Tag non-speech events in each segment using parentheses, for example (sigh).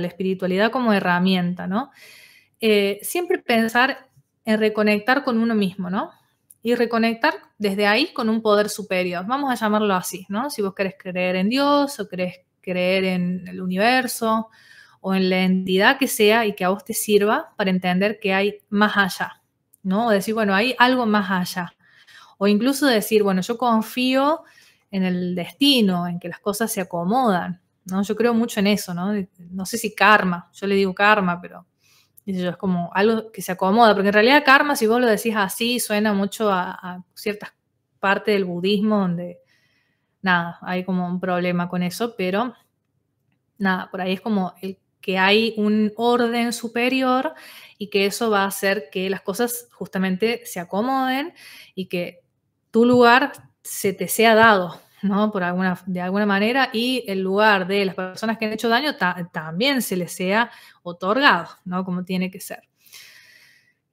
la espiritualidad como herramienta, ¿no? Eh, siempre pensar en reconectar con uno mismo, ¿no? Y reconectar desde ahí con un poder superior, vamos a llamarlo así, ¿no? Si vos querés creer en Dios o querés creer en el universo o en la entidad que sea y que a vos te sirva para entender que hay más allá, ¿no? O decir, bueno, hay algo más allá. O incluso decir, bueno, yo confío en el destino, en que las cosas se acomodan, ¿no? Yo creo mucho en eso, ¿no? No sé si karma, yo le digo karma, pero es como algo que se acomoda, porque en realidad karma, si vos lo decís así, suena mucho a, a ciertas partes del budismo donde, nada, hay como un problema con eso, pero, nada, por ahí es como el que hay un orden superior y que eso va a hacer que las cosas justamente se acomoden y que tu lugar se te sea dado, ¿no? Por alguna, de alguna manera, y el lugar de las personas que han hecho daño también se les sea otorgado, ¿no? Como tiene que ser.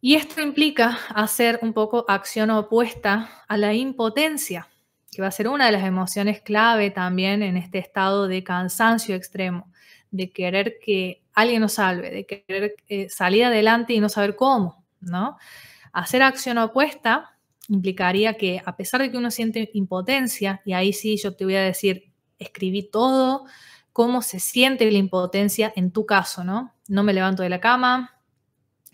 Y esto implica hacer un poco acción opuesta a la impotencia, que va a ser una de las emociones clave también en este estado de cansancio extremo, de querer que alguien nos salve, de querer eh, salir adelante y no saber cómo, ¿no? Hacer acción opuesta implicaría que a pesar de que uno siente impotencia, y ahí sí yo te voy a decir, escribí todo, cómo se siente la impotencia en tu caso, ¿no? No me levanto de la cama,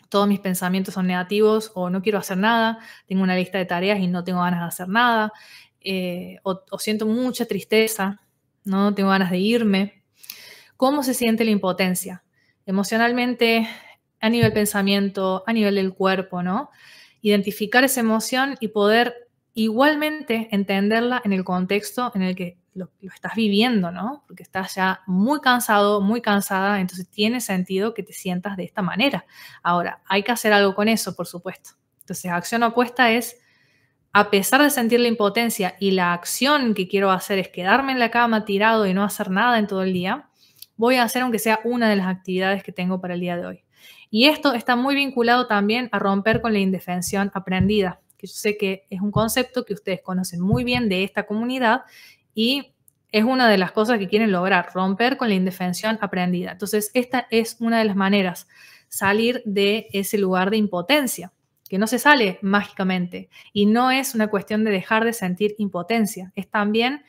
todos mis pensamientos son negativos o no quiero hacer nada, tengo una lista de tareas y no tengo ganas de hacer nada, eh, o, o siento mucha tristeza, no tengo ganas de irme. ¿Cómo se siente la impotencia? Emocionalmente, a nivel pensamiento, a nivel del cuerpo, ¿no? identificar esa emoción y poder igualmente entenderla en el contexto en el que lo, estás viviendo, ¿no? Porque estás ya muy cansado, muy cansada, entonces tiene sentido que te sientas de esta manera. Ahora, hay que hacer algo con eso, por supuesto. Entonces, acción opuesta es, a pesar de sentir la impotencia y la acción que quiero hacer es quedarme en la cama tirado y no hacer nada en todo el día, voy a hacer aunque sea una de las actividades que tengo para el día de hoy. Y esto está muy vinculado también a romper con la indefensión aprendida, que yo sé que es un concepto que ustedes conocen muy bien de esta comunidad y es una de las cosas que quieren lograr, romper con la indefensión aprendida. Entonces, esta es una de las maneras, salir de ese lugar de impotencia, que no se sale mágicamente. Y no es una cuestión de dejar de sentir impotencia, es también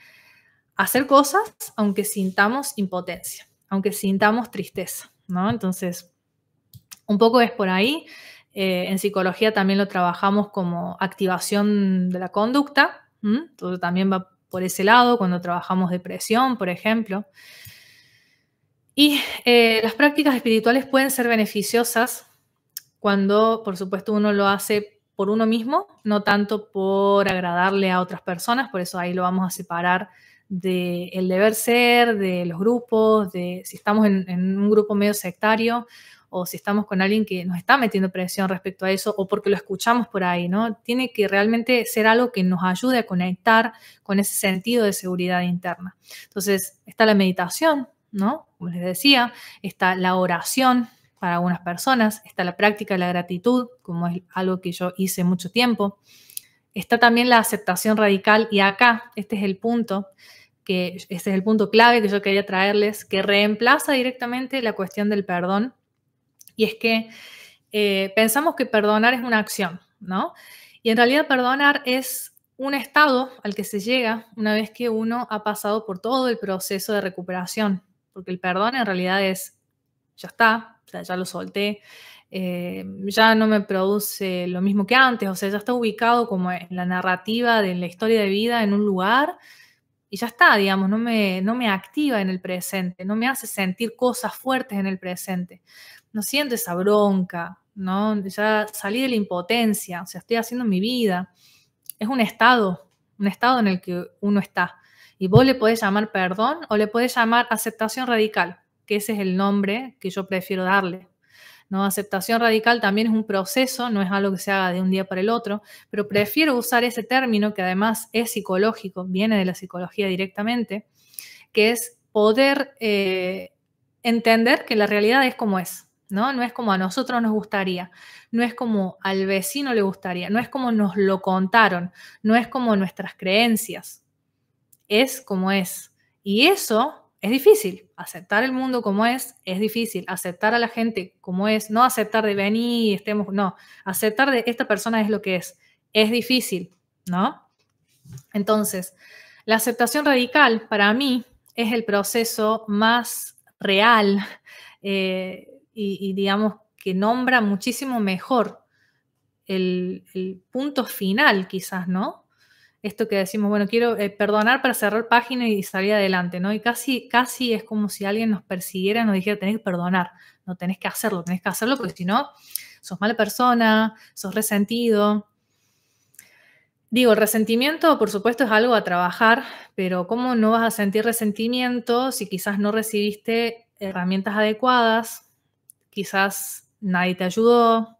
hacer cosas aunque sintamos impotencia, aunque sintamos tristeza, ¿no? Entonces, un poco es por ahí. Eh, en psicología también lo trabajamos como activación de la conducta. todo también va por ese lado cuando trabajamos depresión, por ejemplo. Y eh, las prácticas espirituales pueden ser beneficiosas cuando, por supuesto, uno lo hace por uno mismo, no tanto por agradarle a otras personas, por eso ahí lo vamos a separar del el deber ser, de los grupos, de si estamos en un grupo medio sectario o si estamos con alguien que nos está metiendo presión respecto a eso o porque lo escuchamos por ahí, ¿no? Tiene que realmente ser algo que nos ayude a conectar con ese sentido de seguridad interna. Entonces, está la meditación, ¿no? Como les decía, está la oración para algunas personas, está la práctica de la gratitud, como es algo que yo hice mucho tiempo. Está también la aceptación radical y acá, este es el punto, que este es el punto clave que yo quería traerles, que reemplaza directamente la cuestión del perdón y es que eh, pensamos que perdonar es una acción, ¿no? Y en realidad perdonar es un estado al que se llega una vez que uno ha pasado por todo el proceso de recuperación, porque el perdón en realidad es, ya está, ya lo solté, eh, ya no me produce lo mismo que antes, o sea, ya está ubicado como en la narrativa de la historia de vida en un lugar y ya está, digamos, no me, no me activa en el presente, no me hace sentir cosas fuertes en el presente no sientes esa bronca, ¿no? Ya salí de la impotencia, o sea, estoy haciendo mi vida. Es un estado, un estado en el que uno está. Y vos le podés llamar perdón o le podés llamar aceptación radical, que ese es el nombre que yo prefiero darle. ¿no? Aceptación radical también es un proceso, no es algo que se haga de un día para el otro, pero prefiero usar ese término que además es psicológico, viene de la psicología directamente, que es poder eh, entender que la realidad es como es. ¿no? No es como a nosotros nos gustaría, no es como al vecino le gustaría, no es como nos lo contaron, no es como nuestras creencias, es como es. Y eso es difícil, aceptar el mundo como es, es difícil, aceptar a la gente como es, no aceptar de venir, estemos, no, aceptar de esta persona es lo que es, es difícil, ¿no? Entonces, la aceptación radical para mí es el proceso más real, eh, y, digamos que nombra muchísimo mejor el, punto final, quizás, ¿no? Esto que decimos, bueno, quiero eh, perdonar para cerrar página y salir adelante, ¿no? Y casi, casi es como si alguien nos persiguiera y nos dijera, tenés que perdonar, no tenés que hacerlo, tenés que hacerlo porque si no, sos mala persona, sos resentido. Digo, resentimiento, por supuesto, es algo a trabajar, pero ¿cómo no vas a sentir resentimiento si quizás no recibiste herramientas adecuadas, quizás nadie te ayudó,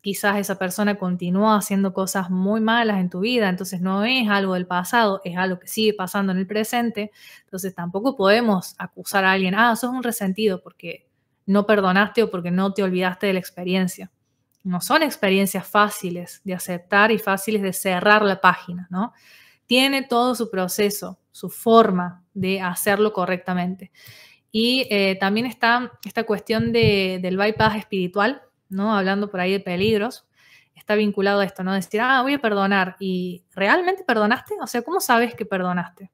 quizás esa persona continuó haciendo cosas muy malas en tu vida, entonces no es algo del pasado, es algo que sigue pasando en el presente, entonces tampoco podemos acusar a alguien, ah, es un resentido porque no perdonaste o porque no te olvidaste de la experiencia. No son experiencias fáciles de aceptar y fáciles de cerrar la página, ¿no? Tiene todo su proceso, su forma de hacerlo correctamente. Y eh, también está esta cuestión del bypass espiritual, ¿no? Hablando por ahí de peligros, está vinculado a esto, ¿no? Decir, ah, voy a perdonar. ¿Y realmente perdonaste? O sea, ¿cómo sabes que perdonaste?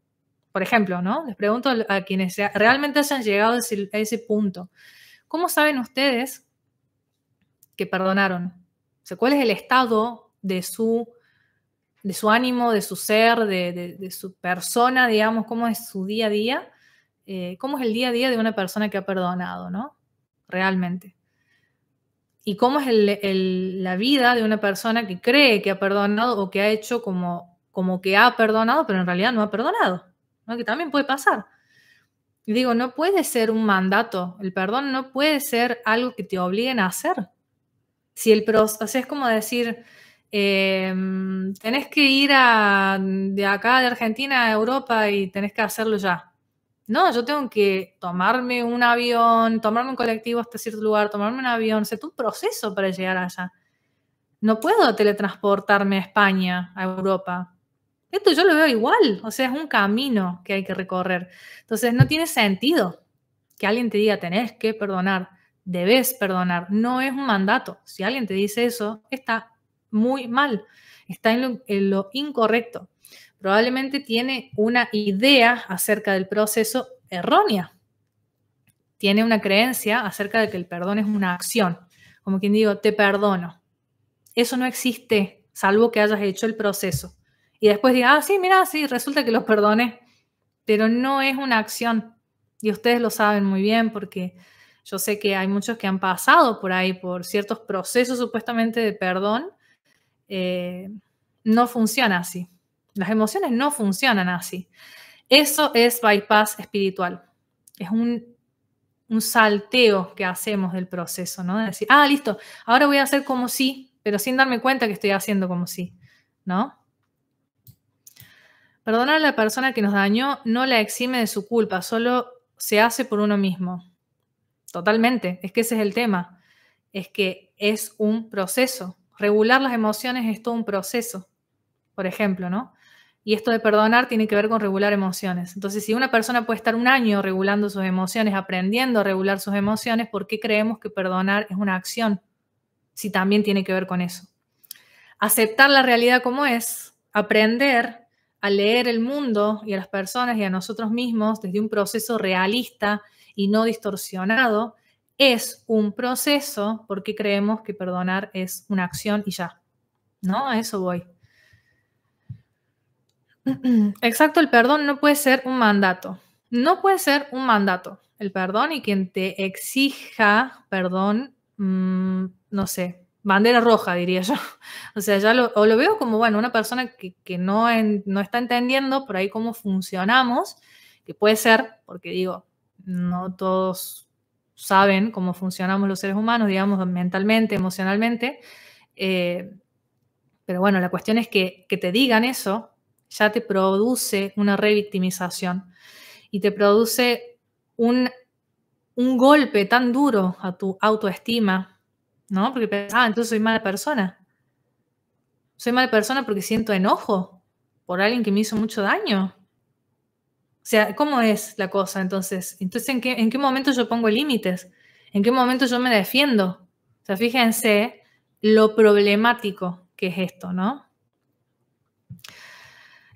Por ejemplo, ¿no? Les pregunto a quienes realmente hayan llegado a ese, punto. ¿Cómo saben ustedes que perdonaron? O sea, ¿cuál es el estado de su, de su ánimo, de su ser, de, de su persona, digamos, cómo es su día a día? Eh, cómo es el día a día de una persona que ha perdonado, ¿no? Realmente. Y cómo es la vida de una persona que cree que ha perdonado o que ha hecho como, como que ha perdonado, pero en realidad no ha perdonado, Que también puede pasar. digo, no puede ser un mandato, el perdón no puede ser algo que te obliguen a hacer. Si el proceso, es como decir, em, tenés que ir de acá de Argentina a Europa y tenés que hacerlo ya. No, yo tengo que tomarme un avión, tomarme un colectivo hasta cierto lugar, tomarme un avión, o todo un proceso para llegar allá. No puedo teletransportarme a España, a Europa. Esto yo lo veo igual, o sea, es un camino que hay que recorrer. Entonces, no tiene sentido que alguien te diga, tenés que perdonar, debes perdonar, no es un mandato. Si alguien te dice eso, está muy mal, está en lo incorrecto probablemente tiene una idea acerca del proceso errónea. Tiene una creencia acerca de que el perdón es una acción, como quien digo, te perdono. Eso no existe, salvo que hayas hecho el proceso. Y después diga, ah, sí, mira, sí, resulta que lo perdoné, pero no es una acción. Y ustedes lo saben muy bien porque yo sé que hay muchos que han pasado por ahí, por ciertos procesos supuestamente de perdón. Eh, no funciona así. Las emociones no funcionan así. Eso es bypass espiritual. Es un, salteo que hacemos del proceso, ¿no? De decir, ah, listo, ahora voy a hacer como si, pero sin darme cuenta que estoy haciendo como si, ¿no? Perdonar a la persona que nos dañó no la exime de su culpa, solo se hace por uno mismo. Totalmente, es que ese es el tema, es que es un proceso. Regular las emociones es todo un proceso, por ejemplo, ¿no? Y esto de perdonar tiene que ver con regular emociones. Entonces, si una persona puede estar un año regulando sus emociones, aprendiendo a regular sus emociones, ¿por qué creemos que perdonar es una acción? Si también tiene que ver con eso. Aceptar la realidad como es, aprender a leer el mundo y a las personas y a nosotros mismos desde un proceso realista y no distorsionado, es un proceso porque creemos que perdonar es una acción y ya. ¿No? A eso voy. (clears throat) Exacto, el perdón no puede ser un mandato. No puede ser un mandato el perdón y quien te exija perdón, mm, no sé, bandera roja, diría yo. (laughs) O sea, ya lo, veo como, bueno, una persona que, no, está entendiendo por ahí cómo funcionamos, que puede ser, porque digo, no todos saben cómo funcionamos los seres humanos, digamos, mentalmente, emocionalmente. Eh, pero bueno, la cuestión es que te digan eso, ya te produce una revictimización y te produce un, golpe tan duro a tu autoestima, ¿no? Porque pensás, ah, entonces soy mala persona. Soy mala persona porque siento enojo por alguien que me hizo mucho daño. O sea, ¿cómo es la cosa entonces? Entonces, ¿en qué, en qué momento yo pongo límites? ¿En qué momento yo me defiendo? O sea, fíjense lo problemático que es esto, ¿no?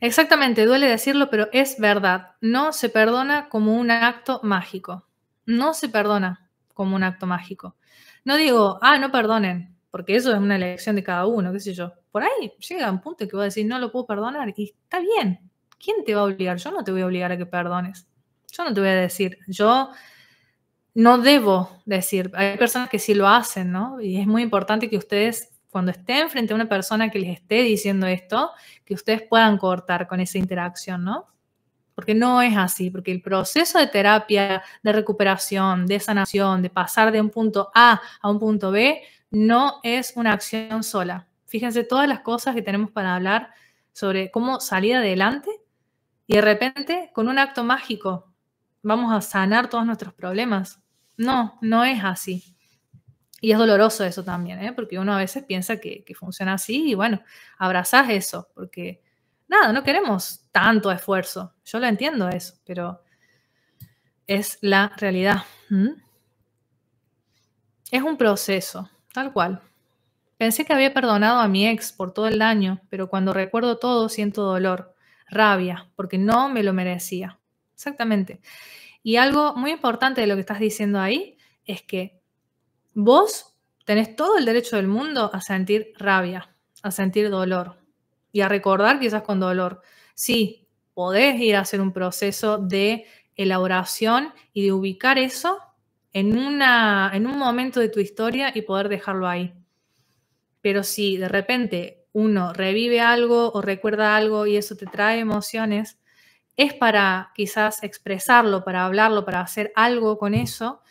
Exactamente, duele decirlo, pero es verdad. No se perdona como un acto mágico. No se perdona como un acto mágico. No digo, ah, no perdonen, porque eso es una elección de cada uno, qué sé yo. Por ahí llega un punto que voy a decir, no lo puedo perdonar y está bien. ¿Quién te va a obligar? Yo no te voy a obligar a que perdones. Yo no te voy a decir, yo no debo decir. Hay personas que sí lo hacen, ¿no? Y es muy importante que ustedes cuando estén frente a una persona que les esté diciendo esto, que ustedes puedan cortar con esa interacción, ¿no? Porque no es así, porque el proceso de terapia, de recuperación, de sanación, de pasar de un punto A a un punto B, no es una acción sola. Fíjense todas las cosas que tenemos para hablar sobre cómo salir adelante y de repente con un acto mágico vamos a sanar todos nuestros problemas. No, no es así. Y es doloroso eso también, ¿eh? porque uno a veces piensa que, funciona así y bueno, abrazás eso, porque nada, no queremos tanto esfuerzo. Yo lo entiendo eso, pero es la realidad. Es un proceso, tal cual. Pensé que había perdonado a mi ex por todo el daño, pero cuando recuerdo todo siento dolor, rabia, porque no me lo merecía. Exactamente. Y algo muy importante de lo que estás diciendo ahí es que vos tenés todo el derecho del mundo a sentir rabia, a sentir dolor y a recordar quizás con dolor. Sí, podés ir a hacer un proceso de elaboración y de ubicar eso en, una, en un momento de tu historia y poder dejarlo ahí. Pero si de repente uno revive algo o recuerda algo y eso te trae emociones, es para quizás expresarlo, para hablarlo, para hacer algo con eso,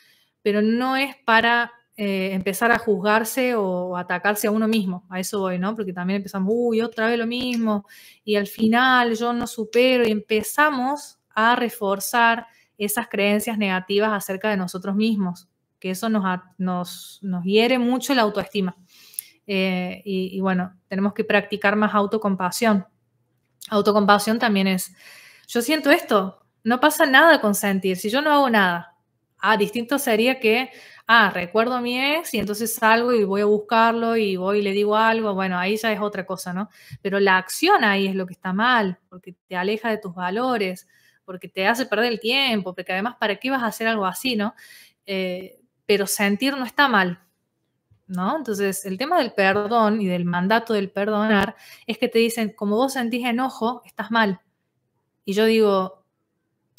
pero no es para eh, empezar a juzgarse o atacarse a uno mismo, a eso voy, ¿no? Porque también empezamos, uy, otra vez lo mismo, y al final yo no supero, y empezamos a reforzar esas creencias negativas acerca de nosotros mismos, que eso nos, nos, nos hiere mucho la autoestima. Eh, y, y bueno, tenemos que practicar más autocompasión. Autocompasión también es, yo siento esto, no pasa nada con sentir, si yo no hago nada. Ah, distinto sería que ah, recuerdo a mi ex y entonces salgo y voy a buscarlo y voy y le digo algo, bueno, ahí ya es otra cosa, ¿no? Pero la acción ahí es lo que está mal, porque te aleja de tus valores, porque te hace perder el tiempo, porque además, ¿para qué vas a hacer algo así, ¿no? Eh, pero sentir no está mal, ¿no? Entonces, el tema del perdón y del mandato del perdonar es que te dicen, como vos sentís enojo, estás mal. Y yo digo,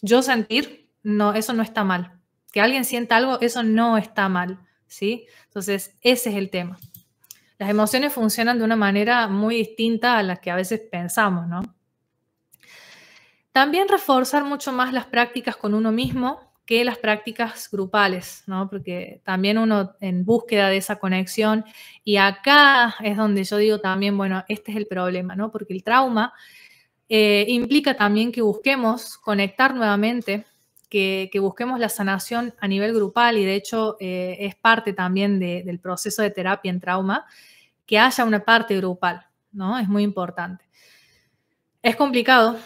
yo sentir, no, eso no está mal. Que alguien sienta algo, eso no está mal, ¿sí? Entonces, ese es el tema. Las emociones funcionan de una manera muy distinta a las que a veces pensamos, ¿no? También reforzar mucho más las prácticas con uno mismo que las prácticas grupales, ¿no? Porque también uno en búsqueda de esa conexión y acá es donde yo digo también, bueno, este es el problema, ¿no? Porque el trauma eh, implica también que busquemos conectar nuevamente que, busquemos la sanación a nivel grupal y de hecho eh, es parte también del proceso de terapia en trauma, que haya una parte grupal, ¿no? Es muy importante. Es complicado,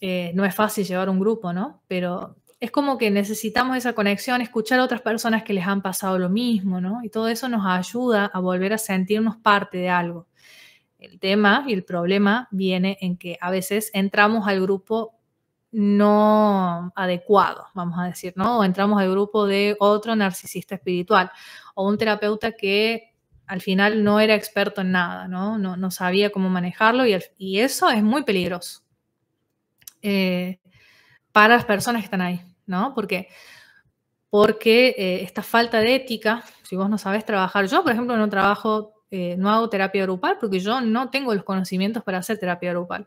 eh, no es fácil llevar un grupo, ¿no? Pero es como que necesitamos esa conexión, escuchar a otras personas que les han pasado lo mismo, ¿no? Y todo eso nos ayuda a volver a sentirnos parte de algo. El tema y el problema viene en que a veces entramos al grupo no adecuado, vamos a decir, ¿no? O entramos al grupo de otro narcisista espiritual o un terapeuta que al final no era experto en nada, ¿no? No, sabía cómo manejarlo y, eso es muy peligroso eh, para las personas que están ahí, ¿no? Porque, porque eh, esta falta de ética, si vos no sabes trabajar, yo por ejemplo no trabajo, eh, no hago terapia grupal porque yo no tengo los conocimientos para hacer terapia grupal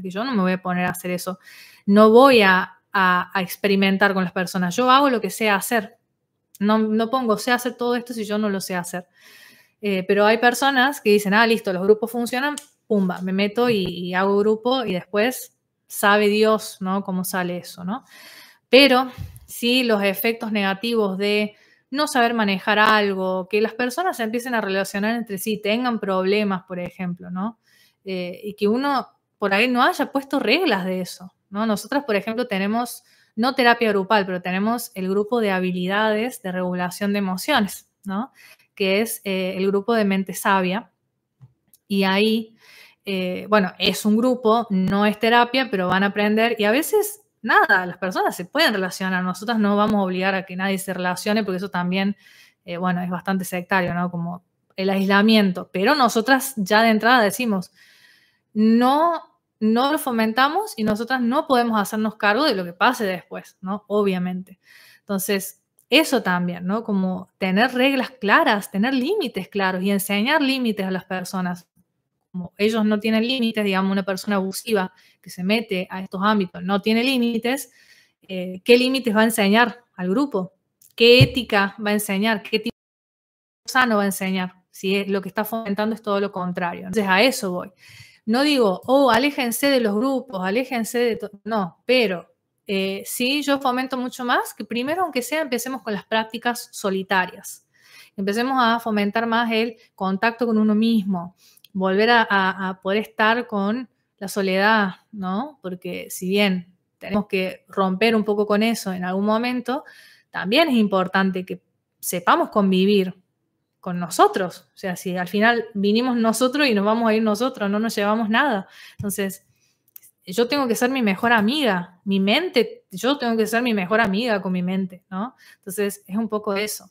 que yo no me voy a poner a hacer eso. No voy a, experimentar con las personas. Yo hago lo que sé hacer. No, pongo, sé hacer todo esto si yo no lo sé hacer. Eh, pero hay personas que dicen, ah, listo, los grupos funcionan, pumba, me meto y, hago grupo y después sabe Dios, ¿no? Cómo sale eso, ¿no? Pero si los efectos negativos de no saber manejar algo, que las personas se empiecen a relacionar entre sí, tengan problemas, por ejemplo, ¿no? Eh, y que uno por ahí no haya puesto reglas de eso, ¿no? Nosotras, por ejemplo, tenemos, no terapia grupal, pero tenemos el grupo de habilidades de regulación de emociones, ¿no? Que es eh, el grupo de mente sabia. Y ahí, eh, bueno, es un grupo, no es terapia, pero van a aprender y a veces nada, las personas se pueden relacionar, nosotras no vamos a obligar a que nadie se relacione porque eso también, eh, bueno, es bastante sectario, ¿no? Como el aislamiento, pero nosotras ya de entrada decimos, no no lo fomentamos y nosotras no podemos hacernos cargo de lo que pase después, ¿no? Obviamente. Entonces, eso también, ¿no? Como tener reglas claras, tener límites claros y enseñar límites a las personas. Como ellos no tienen límites, digamos, una persona abusiva que se mete a estos ámbitos no tiene límites, eh, ¿qué límites va a enseñar al grupo? ¿Qué ética va a enseñar? ¿Qué tipo sano va a enseñar? Si lo que está fomentando es todo lo contrario. Entonces, a eso voy. No digo, oh, aléjense de los grupos, aléjense de todo. No, pero eh, sí, yo fomento mucho más que primero, aunque sea, empecemos con las prácticas solitarias. Empecemos a fomentar más el contacto con uno mismo, volver a poder estar con la soledad, ¿no? Porque si bien tenemos que romper un poco con eso en algún momento, también es importante que sepamos convivir, con nosotros. O sea, si al final vinimos nosotros y nos vamos a ir nosotros, no nos llevamos nada. Entonces, yo tengo que ser mi mejor amiga, mi mente, yo tengo que ser mi mejor amiga con mi mente, ¿no? Entonces, es un poco eso.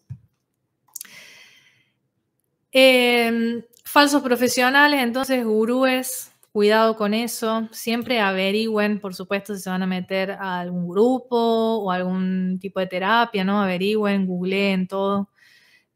Em, falsos profesionales, entonces, gurúes, cuidado con eso. Siempre averigüen, por supuesto, si se van a meter a algún grupo o algún tipo de terapia, ¿no? Averigüen, googleen todo.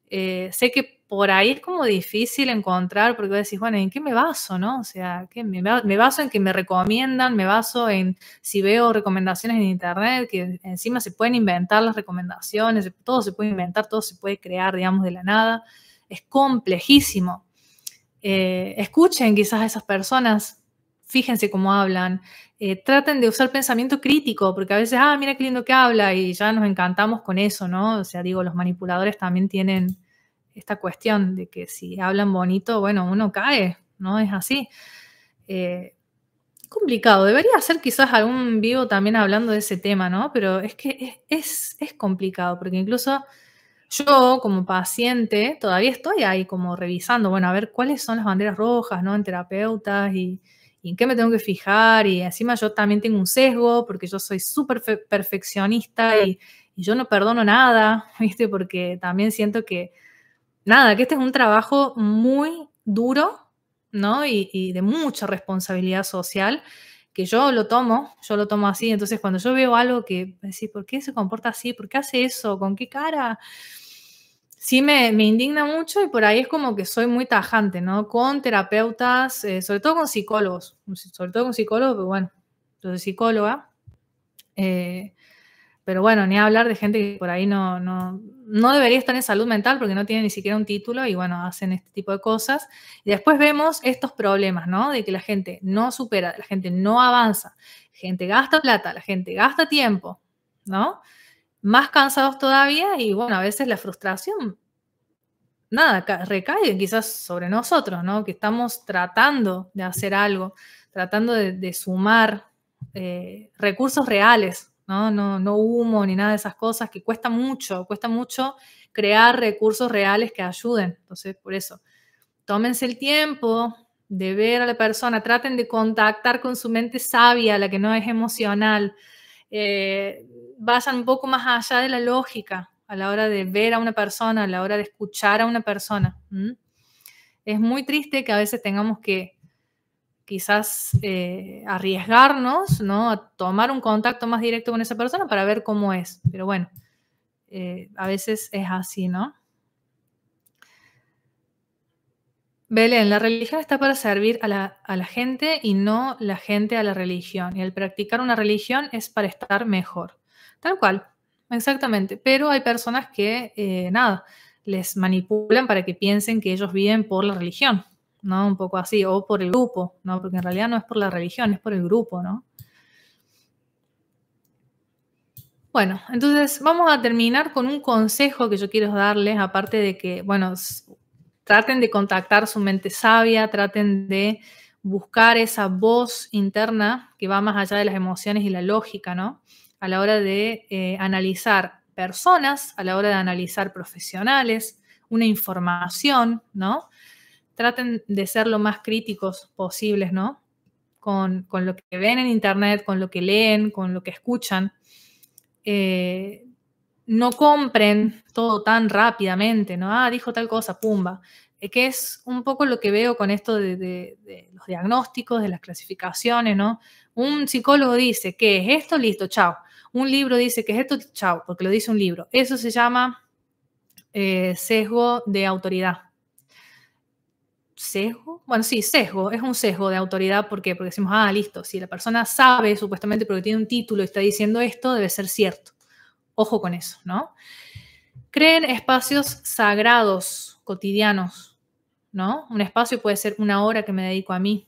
Eh, sé que por ahí es como difícil encontrar, porque vos decís, bueno, ¿en qué me baso, no? O sea, me, me, baso en que me recomiendan, me baso en si veo recomendaciones en internet, que encima se pueden inventar las recomendaciones, todo se puede inventar, todo se puede crear, digamos, de la nada. Es complejísimo. Eh, escuchen quizás a esas personas fíjense cómo hablan, eh, traten de usar pensamiento crítico, porque a veces, ah, mira qué lindo que habla y ya nos encantamos con eso, ¿no? O sea, digo, los manipuladores también tienen esta cuestión de que si hablan bonito, bueno, uno cae, ¿no? Es así. Eh, complicado, debería ser quizás algún vivo también hablando de ese tema, ¿no? Pero es que es complicado, porque incluso yo como paciente todavía estoy ahí como revisando, bueno, a ver cuáles son las banderas rojas, ¿no? En terapeutas y y en qué me tengo que fijar y encima yo también tengo un sesgo porque yo soy súper perfeccionista y, yo no perdono nada, (laughs) ¿viste? Porque también siento que, nada, que este es un trabajo muy duro, ¿no? Y, y de mucha responsabilidad social que yo lo tomo, yo lo tomo así, entonces cuando yo veo algo que decir, ¿por qué se comporta así? ¿Por qué hace eso? ¿Con qué cara? sí me, indigna mucho y por ahí es como que soy muy tajante, ¿no? Con terapeutas, eh, sobre todo con psicólogos, mm, sobre todo con psicólogos, pero bueno, yo soy psicóloga. Eh, pero bueno, ni hablar de gente que por ahí no, no, no, debería estar en salud mental porque no tiene ni siquiera un título y bueno, hacen este tipo de cosas. Y después vemos estos problemas, ¿no? De que la gente no supera, la gente no avanza, la gente gasta plata, la gente gasta tiempo, ¿no? más cansados todavía y bueno, a veces la frustración, nada, recae quizás sobre nosotros, ¿no? Que estamos tratando de hacer algo, tratando de, sumar eh, recursos reales, ¿no? ¿no? No humo ni nada de esas cosas, que cuesta mucho, cuesta mucho crear recursos reales que ayuden. Entonces, por eso, tómense el tiempo de ver a la persona, traten de contactar con su mente sabia, la que no es emocional, eh, vayan un poco más allá de la lógica a la hora de ver a una persona, a la hora de escuchar a una persona. Es muy triste que a veces tengamos que quizás eh, arriesgarnos, ¿no? A tomar un contacto más directo con esa persona para ver cómo es. Pero bueno, eh, a veces es así, ¿no? Belén, la religión está para servir a la, gente y no la gente a la religión. Y el practicar una religión es para estar mejor. Tal cual, exactamente. Pero hay personas que, eh, nada, les manipulan para que piensen que ellos viven por la religión, ¿no? Un poco así, o por el grupo, ¿no? Porque en realidad no es por la religión, es por el grupo, ¿no? Bueno, entonces vamos a terminar con un consejo que yo quiero darles, aparte de que, bueno, Traten de contactar su mente sabia, traten de buscar esa voz interna que va más allá de las emociones y la lógica, ¿no? A la hora de eh, analizar personas, a la hora de analizar profesionales, una información, ¿no? Traten de ser lo más críticos posibles, ¿no? Con, con lo que ven en Internet, con lo que leen, con lo que escuchan. Eh, no compren todo tan rápidamente, ¿no? Ah, dijo tal cosa, pumba. Es que es un poco lo que veo con esto de, los diagnósticos, de las clasificaciones, ¿no? Un psicólogo dice que es esto, listo, chao. Un libro dice que es esto, chao, porque lo dice un libro. Eso se llama eh, sesgo de autoridad. ¿Sesgo? Bueno, sí, sesgo, es un sesgo de autoridad. ¿Por qué? Porque decimos, ah, listo, si la persona sabe supuestamente porque tiene un título y está diciendo esto, debe ser cierto. Ojo con eso, ¿no? Creen espacios sagrados, cotidianos, ¿no? Un espacio puede ser una hora que me dedico a mí,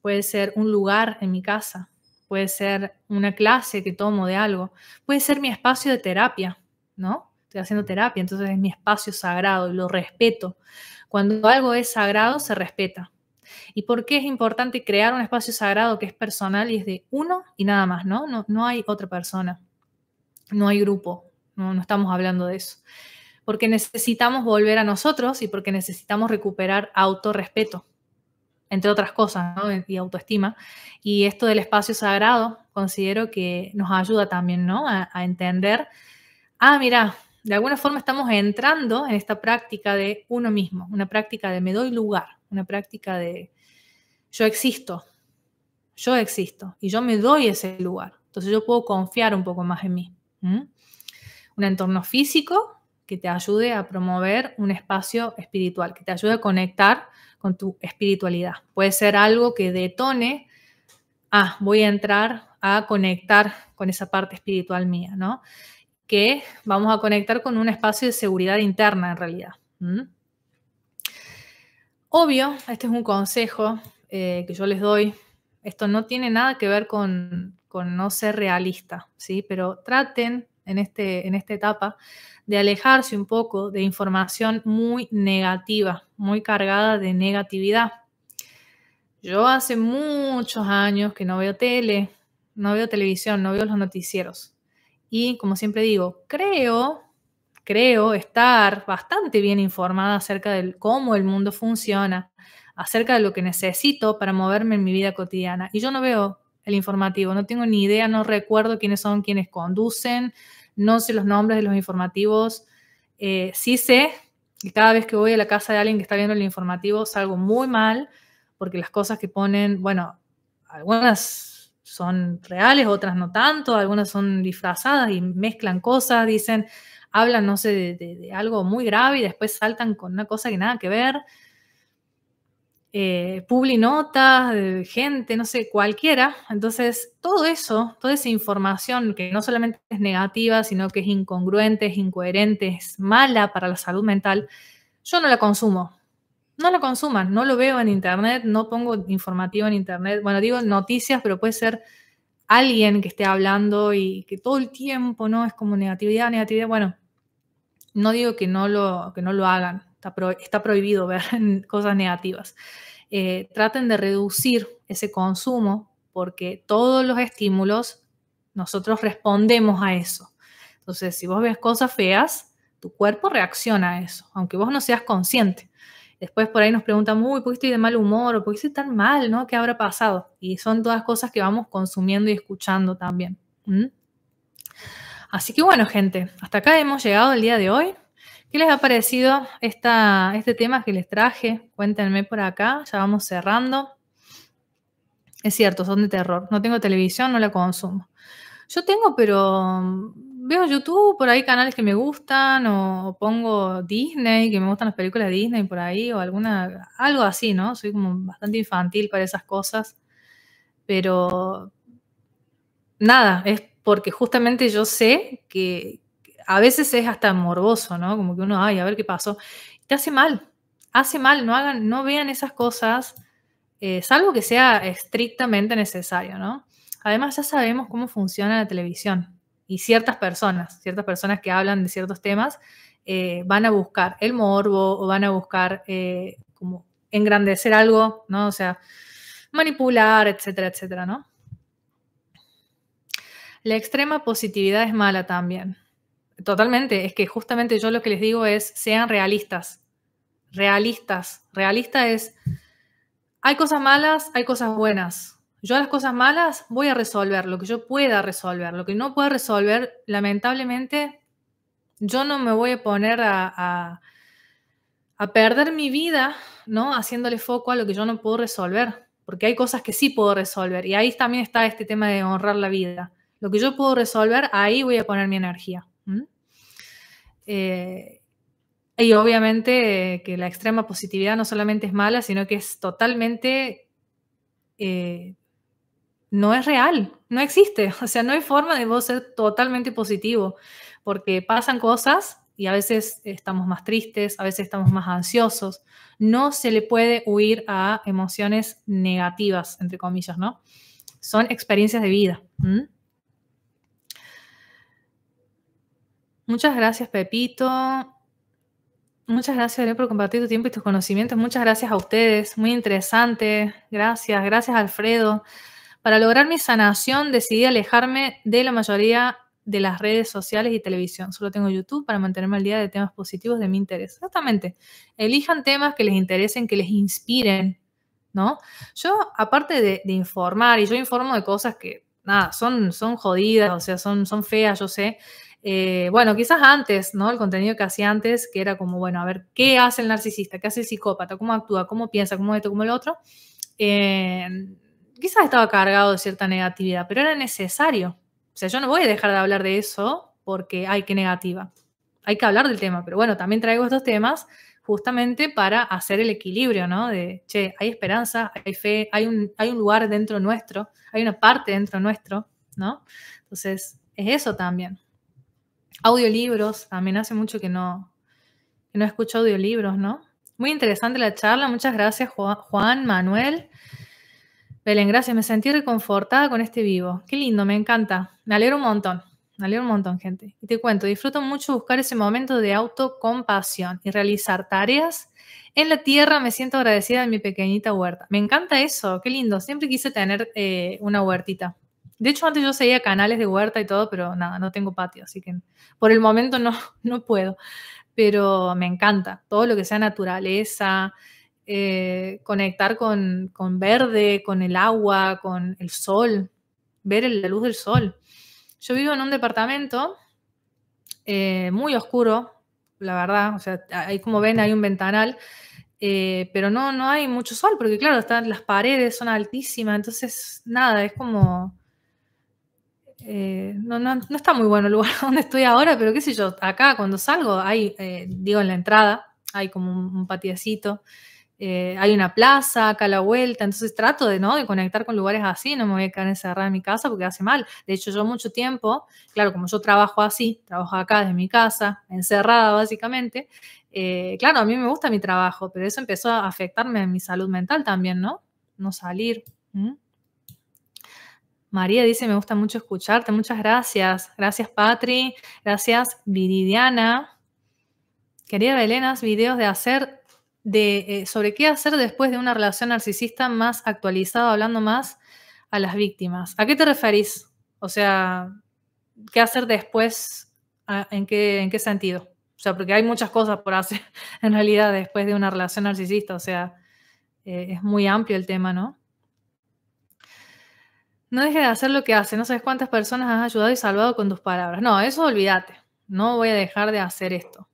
puede ser un lugar en mi casa, puede ser una clase que tomo de algo, puede ser mi espacio de terapia, ¿no? Estoy haciendo terapia, entonces es mi espacio sagrado y lo respeto. Cuando algo es sagrado, se respeta. ¿Y por qué es importante crear un espacio sagrado que es personal y es de uno y nada más, ¿no? No, no hay otra persona no hay grupo, no, estamos hablando de eso. Porque necesitamos volver a nosotros y porque necesitamos recuperar autorrespeto, entre otras cosas, y autoestima. Y esto del espacio sagrado considero que nos ayuda también a, a entender, ah, mira, de alguna forma estamos entrando en esta práctica de uno mismo, una práctica de me doy lugar, una práctica de yo existo, yo existo y yo me doy ese lugar. Entonces yo puedo confiar un poco más en mí. Un entorno físico que te ayude a promover un espacio espiritual, que te ayude a conectar con tu espiritualidad. Puede ser algo que detone, ah, voy a entrar a conectar con esa parte espiritual mía, ¿no? Que vamos a conectar con un espacio de seguridad interna en realidad. Obvio, este es un consejo eh, que yo les doy. Esto no tiene nada que ver con, con no ser realista, ¿sí? Pero traten en, este, en esta etapa de alejarse un poco de información muy negativa, muy cargada de negatividad. Yo hace muchos años que no veo tele, no veo televisión, no veo los noticieros. Y como siempre digo, creo, creo estar bastante bien informada acerca de cómo el mundo funciona, acerca de lo que necesito para moverme en mi vida cotidiana. Y yo no veo el informativo. No tengo ni idea, no recuerdo quiénes son quienes conducen, no sé los nombres de los informativos. Eh, sí sé que cada vez que voy a la casa de alguien que está viendo el informativo salgo muy mal porque las cosas que ponen, bueno, algunas son reales, otras no tanto, algunas son disfrazadas y mezclan cosas, dicen, hablan, no sé, de, de algo muy grave y después saltan con una cosa que nada que ver. Eh, publi notas, gente, no sé, cualquiera. Entonces, todo eso, toda esa información que no solamente es negativa, sino que es incongruente, es incoherente, es mala para la salud mental, yo no la consumo. No la consuman, no lo veo en internet, no pongo informativo en internet. Bueno, digo noticias, pero puede ser alguien que esté hablando y que todo el tiempo, ¿no? Es como negatividad, negatividad. Bueno, no digo que no lo, que no lo hagan, Está, prohibido ver (laughs) cosas negativas. Eh, traten de reducir ese consumo porque todos los estímulos nosotros respondemos a eso. Entonces, si vos ves cosas feas, tu cuerpo reacciona a eso, aunque vos no seas consciente. Después por ahí nos preguntan, uy, ¿por qué estoy de mal humor? por qué estoy tan mal? ¿no? ¿Qué habrá pasado? Y son todas cosas que vamos consumiendo y escuchando también. Así que bueno, gente, hasta acá hemos llegado el día de hoy. ¿Qué les ha parecido este tema que les traje? Cuéntenme por acá, ya vamos cerrando. Es cierto, son de terror. No tengo televisión, no la consumo. Yo tengo, pero mm, veo YouTube, por ahí canales que me gustan, o pongo Disney, que me gustan las películas de Disney por ahí, o alguna, algo así, ¿no? Soy como bastante infantil para esas cosas. Pero nada, es porque justamente yo sé que, a veces es hasta morboso, ¿no? Como que uno, ay, a ver qué pasó. Te hace mal, hace mal, no, hagan, no vean esas cosas, eh, salvo que sea estrictamente necesario, ¿no? Además ya sabemos cómo funciona la televisión y ciertas personas, ciertas personas que hablan de ciertos temas, eh, van a buscar el morbo o van a buscar eh, como engrandecer algo, ¿no? O sea, manipular, etcétera, etcétera, ¿no? La extrema positividad es mala también. Totalmente, es que justamente yo lo que les digo es, sean realistas, realistas, realista es, hay cosas malas, hay cosas buenas. Yo las cosas malas voy a resolver, lo que yo pueda resolver, lo que no pueda resolver, lamentablemente, yo no me voy a poner a, perder mi vida, ¿no? Haciéndole foco a lo que yo no puedo resolver, porque hay cosas que sí puedo resolver y ahí también está este tema de honrar la vida. Lo que yo puedo resolver, ahí voy a poner mi energía. Eh, y obviamente que la extrema positividad no solamente es mala, sino que es totalmente... Eh, no es real, no existe. (laughs) O sea, no hay forma de vos ser totalmente positivo, porque pasan cosas y a veces estamos más tristes, a veces estamos más ansiosos. No se le puede huir a emociones negativas, entre comillas, ¿no? Son experiencias de vida. Muchas gracias, Pepito. Muchas gracias, Ariel, por compartir tu tiempo y tus conocimientos. Muchas gracias a ustedes. Muy interesante. Gracias, gracias, Alfredo. Para lograr mi sanación decidí alejarme de la mayoría de las redes sociales y televisión. Solo tengo YouTube para mantenerme al día de temas positivos de mi interés. Exactamente. Elijan temas que les interesen, que les inspiren, ¿no? Yo, aparte de, informar, y yo informo de cosas que, nada, son, son jodidas, o sea, son, son feas, yo sé. Eh, bueno, quizás antes, ¿no? El contenido que hacía antes, que era como, bueno, a ver, ¿qué hace el narcisista? ¿Qué hace el psicópata? ¿Cómo actúa? ¿Cómo piensa? ¿Cómo esto? ¿Cómo lo otro? Eh, quizás estaba cargado de cierta negatividad, pero era necesario. O sea, yo no voy a dejar de hablar de eso porque, hay que negativa. Hay que hablar del tema, pero bueno, también traigo estos temas justamente para hacer el equilibrio, ¿no? De, che, hay esperanza, hay fe, hay un, hay un lugar dentro nuestro, hay una parte dentro nuestro, ¿no? Entonces, es eso también. Audiolibros, me hace mucho que no, que no escucho audiolibros, ¿no? Muy interesante la charla, muchas gracias Juan, Manuel. Belén, gracias, me sentí reconfortada con este vivo. Qué lindo, me encanta. Me alegro un montón, me alegro un montón, gente. Y te cuento, disfruto mucho buscar ese momento de autocompasión y realizar tareas en la tierra me siento agradecida de mi pequeñita huerta. Me encanta eso, qué lindo. Siempre quise tener eh, una huertita. De hecho, antes yo seguía canales de huerta y todo, pero nada, no tengo patio, así que por el momento no, (laughs) no puedo. Pero me encanta todo lo que sea naturaleza, eh, conectar con, verde, con el agua, con el sol, ver la luz del sol. Yo vivo en un departamento eh, muy oscuro, la verdad, o sea, ahí como ven hay un ventanal, eh, pero no, no hay mucho sol, porque claro, están, las paredes son altísimas, entonces nada, es como eh, no, no, no, está muy bueno el lugar (laughs) donde estoy ahora, pero qué sé yo, acá cuando salgo hay, eh, digo, en la entrada hay como un, patiecito, eh, hay una plaza acá a la vuelta, entonces trato de, ¿no? de conectar con lugares así, no me voy a quedar encerrada en mi casa porque hace mal. De hecho, yo mucho tiempo, claro, como yo trabajo así, trabajo acá desde mi casa, encerrada básicamente, claro, a mí me gusta mi trabajo, pero eso empezó a afectarme en mi salud mental también, ¿no? No salir. ¿no? María dice, me gusta mucho escucharte. Muchas gracias. Gracias, Patri. Gracias, Viridiana. Querida Elena, videos de hacer de, eh, sobre qué hacer después de una relación narcisista más actualizada, hablando más a las víctimas. ¿A qué te referís? O sea, ¿qué hacer después? ¿En qué, en qué sentido? O sea, porque hay muchas cosas por hacer (laughs) en realidad después de una relación narcisista. O sea, eh, es muy amplio el tema, ¿no? No dejes de hacer lo que hace, No sabes cuántas personas has ayudado y salvado con tus palabras. No, eso olvídate. No voy a dejar de hacer esto.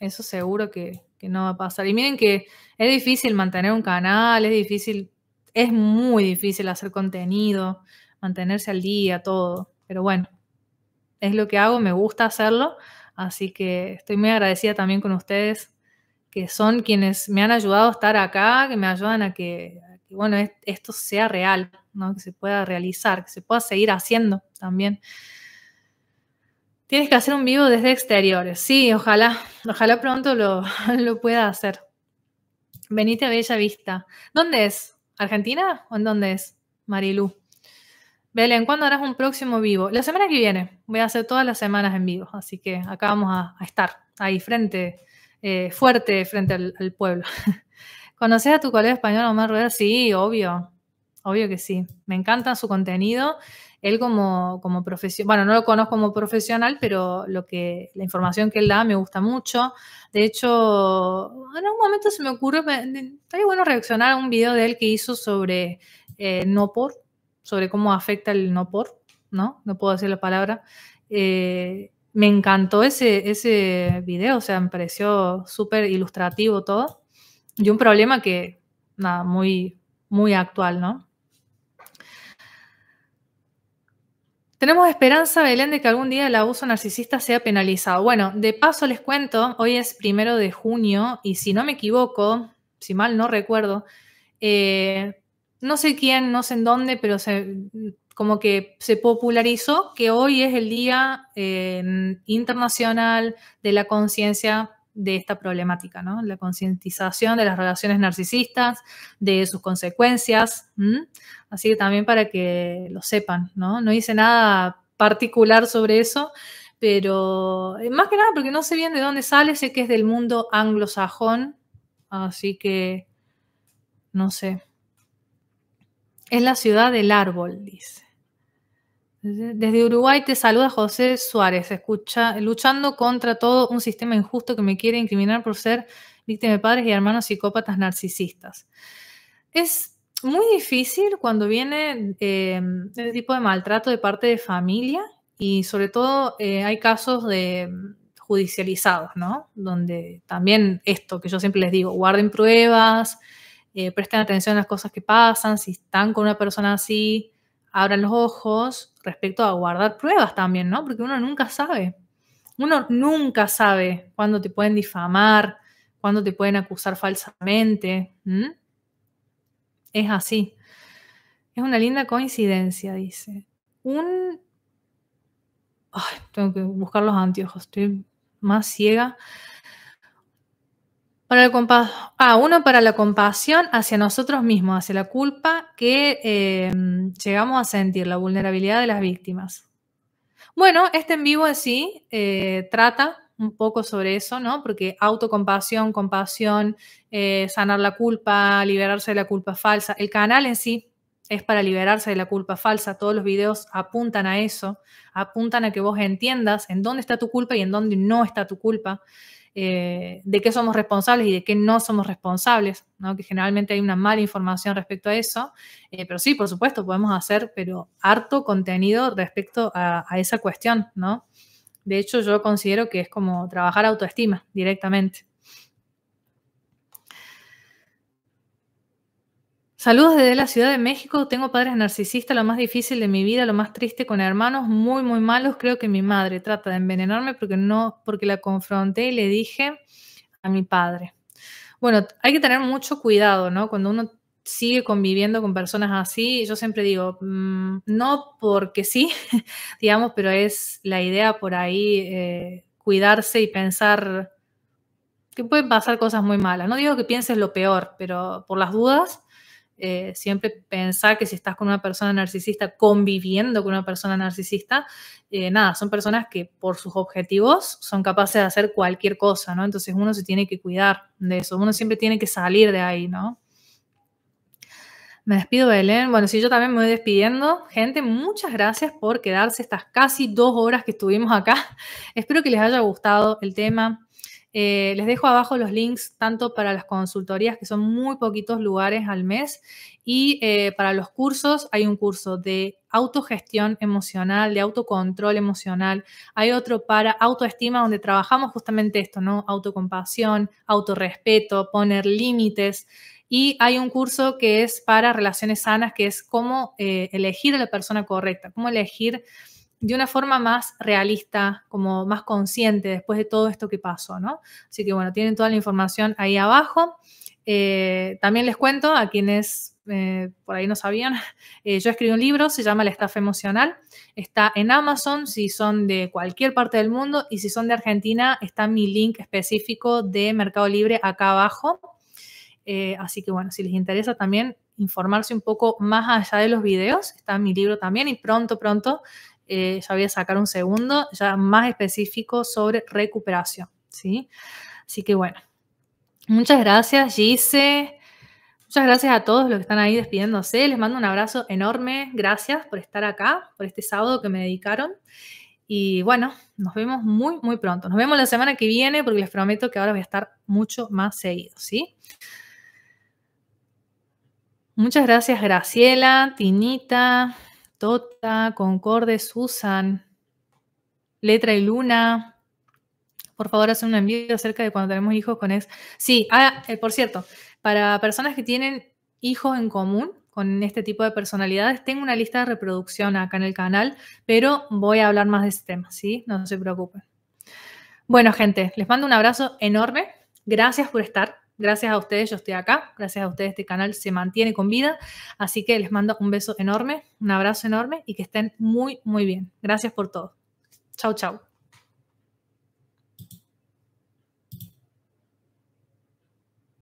Eso seguro que, no va a pasar. Y miren que es difícil mantener un canal, es difícil, es muy difícil hacer contenido, mantenerse al día, todo. Pero bueno, es lo que hago, me gusta hacerlo. Así que estoy muy agradecida también con ustedes, que son quienes me han ayudado a estar acá, que me ayudan a que, bueno, esto sea real, que se pueda realizar, que se pueda seguir haciendo también. Tienes que hacer un vivo desde exteriores. Sí, ojalá, ojalá pronto lo, (laughs) pueda hacer. Venite a Bella Vista. ¿Dónde es? ¿Argentina o en dónde es? Marilú. Belén, ¿cuándo harás un próximo vivo? La semana que viene. Voy a hacer todas las semanas en vivo. Así que acá vamos a, estar ahí frente, eh, fuerte frente al, al pueblo. (laughs) ¿Conoces a tu colega español Omar Rueda? Sí, obvio obvio que sí. Me encanta su contenido. Él como, como profesional, bueno, no lo conozco como profesional, pero lo que, la información que él da me gusta mucho. De hecho, en algún momento se me ocurre estaría bueno reaccionar a un video de él que hizo sobre eh, no por, sobre cómo afecta el no por, ¿no? No puedo decir la palabra. Eh, me encantó ese, ese video, o sea, me pareció súper ilustrativo todo. Y un problema que, nada, muy, muy actual, ¿no? Tenemos esperanza, Belén, de que algún día el abuso narcisista sea penalizado. Bueno, de paso les cuento, hoy es primero de junio y si no me equivoco, si mal no recuerdo, eh, no sé quién, no sé en dónde, pero se, como que se popularizó que hoy es el Día eh, Internacional de la Conciencia de esta problemática, ¿no? La concientización de las relaciones narcisistas, de sus consecuencias. Así que también para que lo sepan, ¿no? No hice nada particular sobre eso, pero eh, más que nada porque no sé bien de dónde sale, sé que es del mundo anglosajón, así que no sé. Es la ciudad del árbol, dice. Desde Uruguay te saluda José Suárez, escucha, luchando contra todo un sistema injusto que me quiere incriminar por ser víctima de padres y hermanos psicópatas narcisistas. Es muy difícil cuando viene eh, este tipo de maltrato de parte de familia y sobre todo eh, hay casos de em, judicializados, ¿no? Donde también esto que yo siempre les digo, guarden pruebas, eh, presten atención a las cosas que pasan, si están con una persona así, abran los ojos respecto a guardar pruebas también, ¿no? Porque uno nunca sabe. Uno nunca sabe cuándo te pueden difamar, cuándo te pueden acusar falsamente. Es así. Es una linda coincidencia, dice. Un... tengo que buscar los anteojos, estoy más ciega. Para ah, uno para la compasión hacia nosotros mismos, hacia la culpa que eh, llegamos a sentir, la vulnerabilidad de las víctimas. Bueno, este en vivo en sí eh, trata un poco sobre eso, ¿no? Porque autocompasión, compasión, eh, sanar la culpa, liberarse de la culpa falsa. El canal en sí es para liberarse de la culpa falsa. Todos los videos apuntan a eso, apuntan a que vos entiendas en dónde está tu culpa y en dónde no está tu culpa. Eh, de qué somos responsables y de qué no somos responsables, ¿no? que generalmente hay una mala información respecto a eso, eh, pero sí, por supuesto, podemos hacer, pero harto contenido respecto a, a esa cuestión, ¿no? De hecho, yo considero que es como trabajar autoestima directamente. Saludos desde la Ciudad de México. Tengo padres narcisistas, lo más difícil de mi vida, lo más triste con hermanos muy, muy malos. Creo que mi madre trata de envenenarme porque no, porque la confronté y le dije a mi padre. Bueno, hay que tener mucho cuidado, ¿no? Cuando uno sigue conviviendo con personas así, yo siempre digo, mm, no porque sí, (laughs) digamos, pero es la idea por ahí eh, cuidarse y pensar que pueden pasar cosas muy malas. No digo que pienses lo peor, pero por las dudas eh, siempre pensar que si estás con una persona narcisista, conviviendo con una persona narcisista, eh, nada, son personas que por sus objetivos son capaces de hacer cualquier cosa, ¿no? Entonces uno se tiene que cuidar de eso, uno siempre tiene que salir de ahí, ¿no? Me despido, Belén. Bueno, si yo también me voy despidiendo. Gente, muchas gracias por quedarse estas casi dos horas que estuvimos acá. (laughs) Espero que les haya gustado el tema. Eh, les dejo abajo los links tanto para las consultorías, que son muy poquitos lugares al mes, y eh, para los cursos hay un curso de autogestión emocional, de autocontrol emocional. Hay otro para autoestima, donde trabajamos justamente esto, ¿no? Autocompasión, autorrespeto, poner límites. Y hay un curso que es para relaciones sanas, que es cómo eh, elegir a la persona correcta, cómo elegir de una forma más realista, como más consciente después de todo esto que pasó, ¿no? Así que bueno, tienen toda la información ahí abajo. Eh, también les cuento a quienes eh, por ahí no sabían, (laughs) eh, yo escribí un libro, se llama La Estafa Emocional, está en Amazon si son de cualquier parte del mundo y si son de Argentina está mi link específico de Mercado Libre acá abajo. así que bueno, si les interesa también informarse un poco más allá de los videos, está mi libro también y pronto, pronto eh, ya voy a sacar un segundo, ya más específico sobre recuperación, ¿sí? Así que bueno, muchas gracias Gise, muchas gracias a todos los que están ahí despidiéndose, les mando un abrazo enorme, gracias por estar acá, por este sábado que me dedicaron. Y bueno, nos vemos muy, muy pronto. Nos vemos la semana que viene porque les prometo que ahora voy a estar mucho más seguido, ¿sí? Muchas gracias, Graciela, Tinita, Dota, Concorde, Susan, Letra y Luna. Por favor, hacen un envío acerca de cuando tenemos hijos con ex. Sí, ah, eh, por cierto, para personas que tienen hijos en común con este tipo de personalidades, tengo una lista de reproducción acá en el canal, pero voy a hablar más de este tema, ¿sí? No se preocupen. Bueno, gente, les mando un abrazo enorme. Gracias por estar. Gracias a ustedes yo estoy acá, gracias a ustedes este canal se mantiene con vida, así que les mando un beso enorme, un abrazo enorme y que estén muy, muy bien. Gracias por todo. Chau, chau.